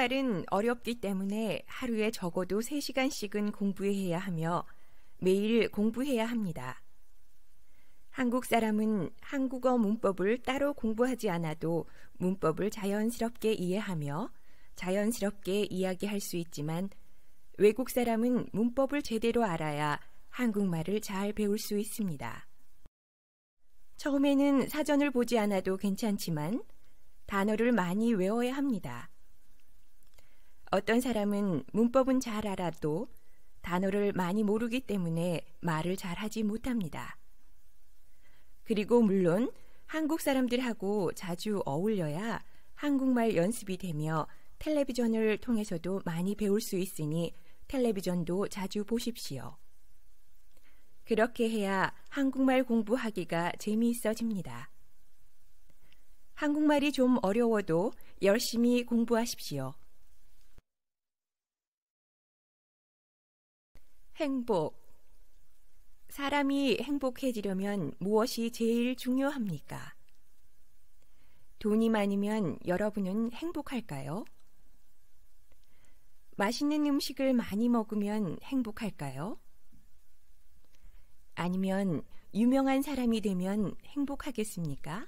한국말은 어렵기 때문에 하루에 적어도 3시간씩은 공부해야 하며 매일 공부해야 합니다. 한국 사람은 한국어 문법을 따로 공부하지 않아도 문법을 자연스럽게 이해하며 자연스럽게 이야기할 수 있지만 외국 사람은 문법을 제대로 알아야 한국말을 잘 배울 수 있습니다. 처음에는 사전을 보지 않아도 괜찮지만 단어를 많이 외워야 합니다. 어떤 사람은 문법은 잘 알아도 단어를 많이 모르기 때문에 말을 잘 하지 못합니다. 그리고 물론 한국 사람들하고 자주 어울려야 한국말 연습이 되며 텔레비전을 통해서도 많이 배울 수 있으니 텔레비전도 자주 보십시오. 그렇게 해야 한국말 공부하기가 재미있어집니다. 한국말이 좀 어려워도 열심히 공부하십시오. 행복. 사람이 행복해지려면 무엇이 제일 중요합니까? 돈이 많으면 여러분은 행복할까요? 맛있는 음식을 많이 먹으면 행복할까요? 아니면 유명한 사람이 되면 행복하겠습니까?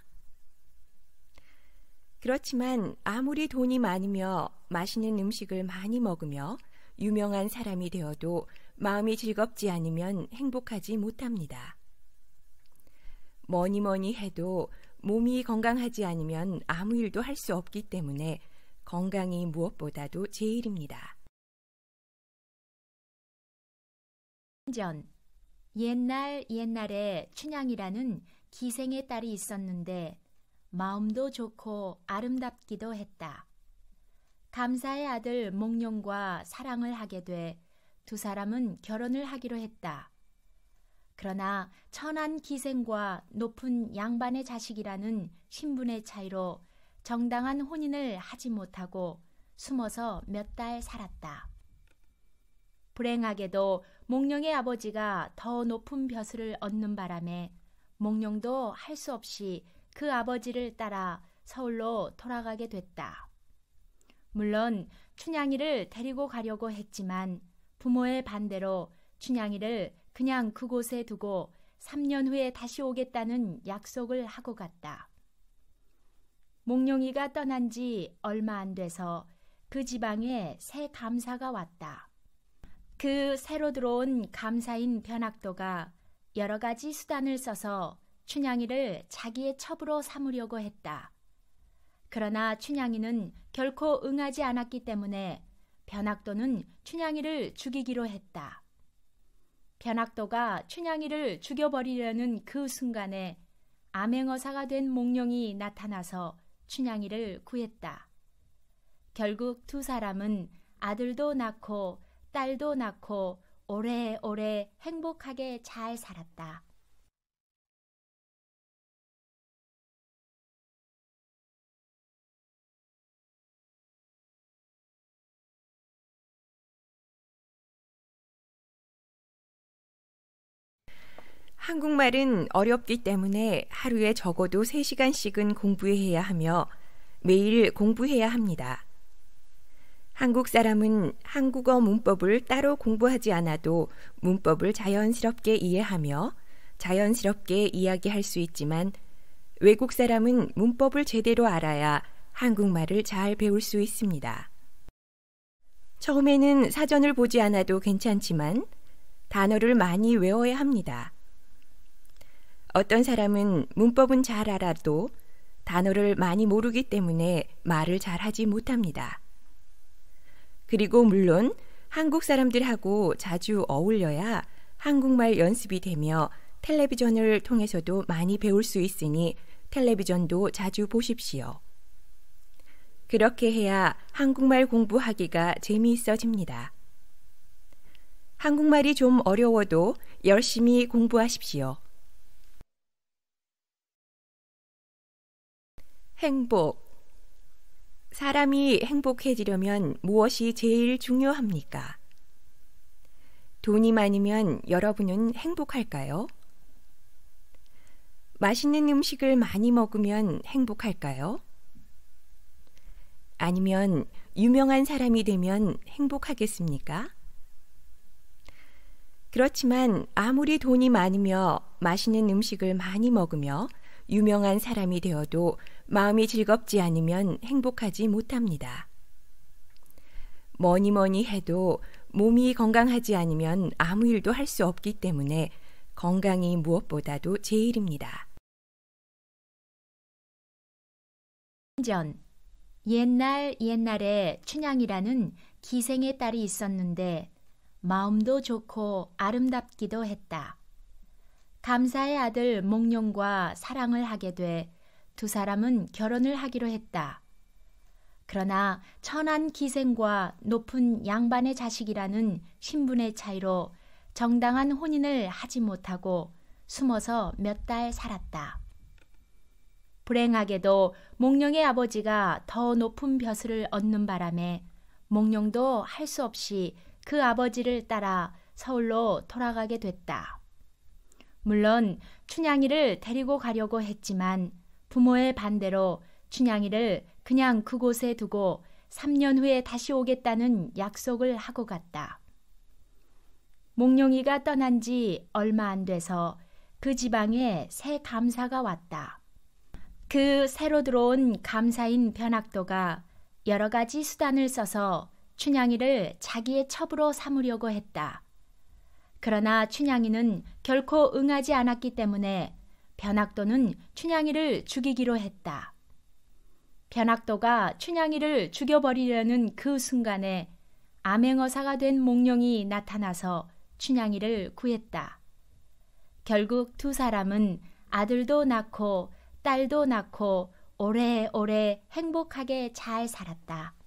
그렇지만 아무리 돈이 많으며 맛있는 음식을 많이 먹으며 유명한 사람이 되어도 마음이 즐겁지 않으면 행복하지 못합니다. 뭐니 뭐니 해도 몸이 건강하지 않으면 아무 일도 할 수 없기 때문에 건강이 무엇보다도 제일입니다. 전 옛날 옛날에 춘향이라는 기생의 딸이 있었는데 마음도 좋고 아름답기도 했다. 감사의 아들 몽룡과 사랑을 하게 돼두 사람은 결혼을 하기로 했다. 그러나 천한 기생과 높은 양반의 자식이라는 신분의 차이로 정당한 혼인을 하지 못하고 숨어서 몇 달 살았다. 불행하게도 몽룡의 아버지가 더 높은 벼슬을 얻는 바람에 몽룡도 할 수 없이 그 아버지를 따라 서울로 돌아가게 됐다. 물론 춘향이를 데리고 가려고 했지만 부모의 반대로 춘향이를 그냥 그곳에 두고 3년 후에 다시 오겠다는 약속을 하고 갔다. 몽룡이가 떠난 지 얼마 안 돼서 그 지방에 새 감사가 왔다. 그 새로 들어온 감사인 변학도가 여러 가지 수단을 써서 춘향이를 자기의 첩으로 삼으려고 했다. 그러나 춘향이는 결코 응하지 않았기 때문에 변학도는 춘향이를 죽이기로 했다. 변학도가 춘향이를 죽여버리려는 그 순간에 암행어사가 된 몽룡이 나타나서 춘향이를 구했다. 결국 두 사람은 아들도 낳고 딸도 낳고 오래오래 행복하게 잘 살았다. 한국말은 어렵기 때문에 하루에 적어도 3시간씩은 공부해야 하며 매일 공부해야 합니다. 한국 사람은 한국어 문법을 따로 공부하지 않아도 문법을 자연스럽게 이해하며 자연스럽게 이야기할 수 있지만 외국 사람은 문법을 제대로 알아야 한국말을 잘 배울 수 있습니다. 처음에는 사전을 보지 않아도 괜찮지만 단어를 많이 외워야 합니다. 어떤 사람은 문법은 잘 알아도 단어를 많이 모르기 때문에 말을 잘 하지 못합니다. 그리고 물론 한국 사람들하고 자주 어울려야 한국말 연습이 되며 텔레비전을 통해서도 많이 배울 수 있으니 텔레비전도 자주 보십시오. 그렇게 해야 한국말 공부하기가 재미있어집니다. 한국말이 좀 어려워도 열심히 공부하십시오. 행복. 사람이 행복해지려면 무엇이 제일 중요합니까? 돈이 많으면 여러분은 행복할까요? 맛있는 음식을 많이 먹으면 행복할까요? 아니면 유명한 사람이 되면 행복하겠습니까? 그렇지만 아무리 돈이 많으며 맛있는 음식을 많이 먹으며 유명한 사람이 되어도 마음이 즐겁지 않으면 행복하지 못합니다. 뭐니 뭐니 해도 몸이 건강하지 않으면 아무 일도 할 수 없기 때문에 건강이 무엇보다도 제일입니다. 전 옛날 옛날에 춘향이라는 기생의 딸이 있었는데 마음도 좋고 아름답기도 했다. 감사의 아들 몽룡과 사랑을 하게 돼두 사람은 결혼을 하기로 했다. 그러나 천한 기생과 높은 양반의 자식이라는 신분의 차이로 정당한 혼인을 하지 못하고 숨어서 몇 달 살았다. 불행하게도 몽룡의 아버지가 더 높은 벼슬을 얻는 바람에 몽룡도 할 수 없이 그 아버지를 따라 서울로 돌아가게 됐다. 물론 춘향이를 데리고 가려고 했지만 부모의 반대로 춘향이를 그냥 그곳에 두고 3년 후에 다시 오겠다는 약속을 하고 갔다. 몽룡이가 떠난 지 얼마 안 돼서 그 지방에 새 감사가 왔다. 그 새로 들어온 감사인 변학도가 여러 가지 수단을 써서 춘향이를 자기의 첩으로 삼으려고 했다. 그러나 춘향이는 결코 응하지 않았기 때문에 변학도는 춘향이를 죽이기로 했다. 변학도가 춘향이를 죽여버리려는 그 순간에 암행어사가 된 몽룡이 나타나서 춘향이를 구했다. 결국 두 사람은 아들도 낳고 딸도 낳고 오래오래 행복하게 잘 살았다.